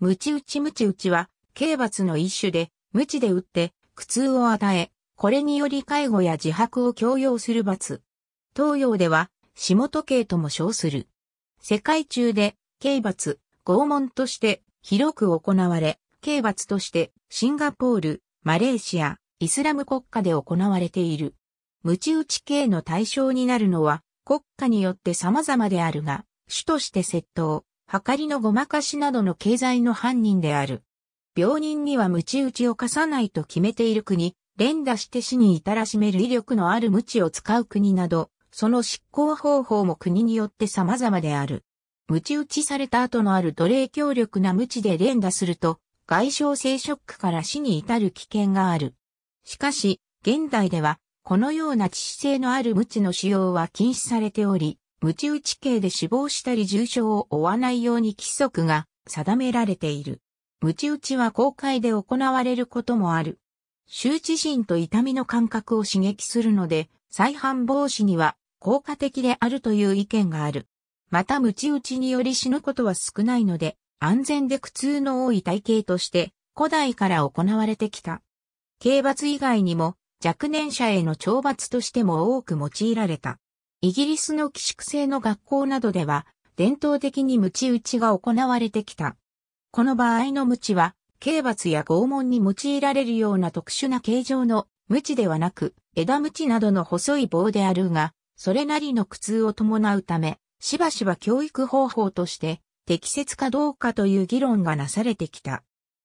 ムチ打ちムチ打ちは、刑罰の一種で、無知で打って、苦痛を与え、これにより介護や自白を強要する罰。東洋では、下時計とも称する。世界中で、刑罰、拷問として広く行われ、刑罰としてシンガポール、マレーシア、イスラム国家で行われている。無知打ち刑の対象になるのは国家によって様々であるが、主として窃盗、はかりのごまかしなどの経済の犯人である。病人には鞭打ちを貸さないと決めている国、連打して死に至らしめる威力のある鞭を使う国など、その執行方法も国によって様々である。鞭打ちされた後のある奴隷強力な鞭で連打すると、外傷性ショックから死に至る危険がある。しかし、現代では、このような致死性のある鞭の使用は禁止されており、無知打ち刑で死亡したり重傷を負わないように規則が定められている。無知打ちは公開で行われることもある。羞恥心と痛みの感覚を刺激するので、再犯防止には効果的であるという意見がある。また、無知打ちにより死ぬことは少ないので、安全で苦痛の多い体系として、古代から行われてきた。刑罰以外にも、若年者への懲罰としても多く用いられた。イギリスの寄宿制の学校などでは、伝統的に鞭打ちが行われてきた。この場合の鞭は、刑罰や拷問に用いられるような特殊な形状の鞭ではなく、枝鞭などの細い棒であるが、それなりの苦痛を伴うため、しばしば教育方法として適切かどうかという議論がなされてきた。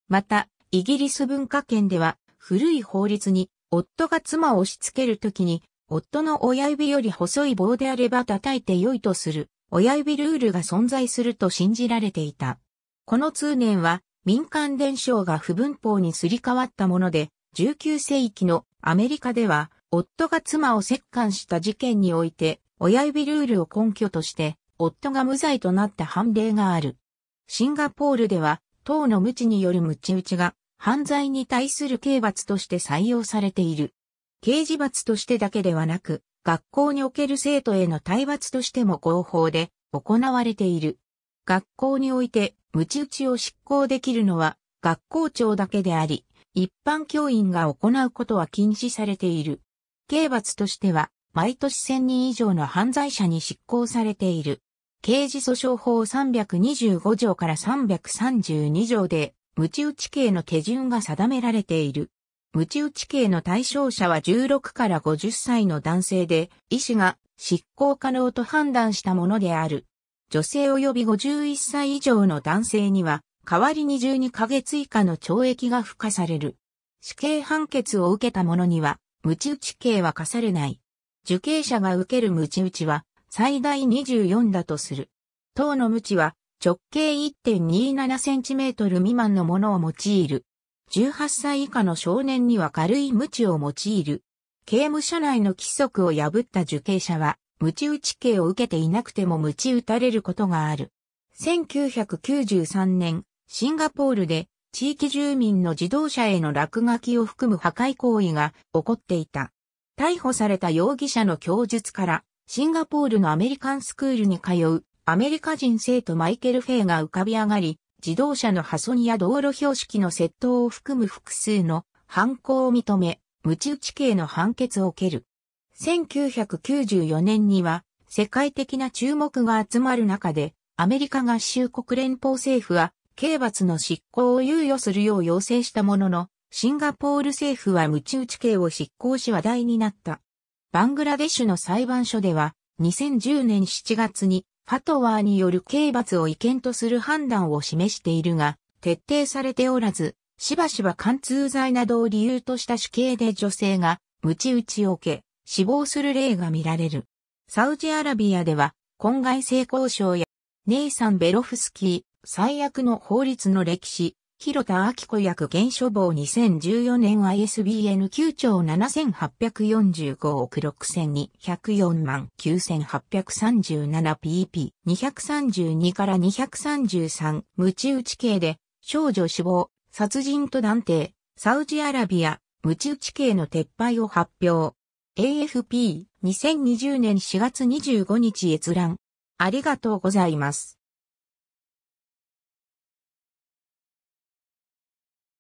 また、イギリス文化圏では古い法律に夫が妻を押し付けるときに夫の親指より細い棒であれば叩いて良いとする、親指ルールが存在すると信じられていた。この通念は、民間伝承が不文法にすり替わったもので、19世紀のアメリカでは、夫が妻を折檻した事件において、親指ルールを根拠として、夫が無罪となった判例がある。シンガポールでは、党の無知による無知打ちが、犯罪に対する刑罰として採用されている。刑事罰としてだけではなく、学校における生徒への体罰としても合法で行われている。学校において、無知打ちを執行できるのは、学校長だけであり、一般教員が行うことは禁止されている。刑罰としては、毎年1000人以上の犯罪者に執行されている。刑事訴訟法325条から332条で、無知打ち刑の手順が定められている。無知打ち刑の対象者は16から50歳の男性で、医師が執行可能と判断したものである。女性及び51歳以上の男性には、代わりに12ヶ月以下の懲役が付加される。死刑判決を受けた者には、無知打ち刑は課されない。受刑者が受ける無知打ちは、最大24だとする。等の無知は、直径1.27センチメートル未満のものを用いる。18歳以下の少年には軽い鞭を用いる。刑務所内の規則を破った受刑者は、鞭打ち刑を受けていなくても鞭打たれることがある。1993年、シンガポールで地域住民の自動車への落書きを含む破壊行為が起こっていた。逮捕された容疑者の供述から、シンガポールのアメリカンスクールに通うアメリカ人生徒マイケル・フェイが浮かび上がり、自動車の破損や道路標識の窃盗を含む複数の犯行を認め、無知打ち刑の判決を受ける。1994年には世界的な注目が集まる中で、アメリカ合衆国連邦政府は刑罰の執行を猶予するよう要請したものの、シンガポール政府は無知打ち刑を執行し話題になった。バングラデシュの裁判所では、2010年7月にファトワーによる刑罰を違憲とする判断を示しているが、徹底されておらず、しばしば貫通罪などを理由とした主刑で女性が、鞭打ちを受け、死亡する例が見られる。サウジアラビアでは、婚外性交渉や、ネイサン・ベロフスキー、最悪の法律の歴史、広田明子役現書房2014年 ISBN 9兆7845億6204万 9837pp232 から233無知打ち刑で少女死亡殺人と断定サウジアラビア無知打ち刑の撤廃を発表 AFP2020 年4月25日閲覧ありがとうございます。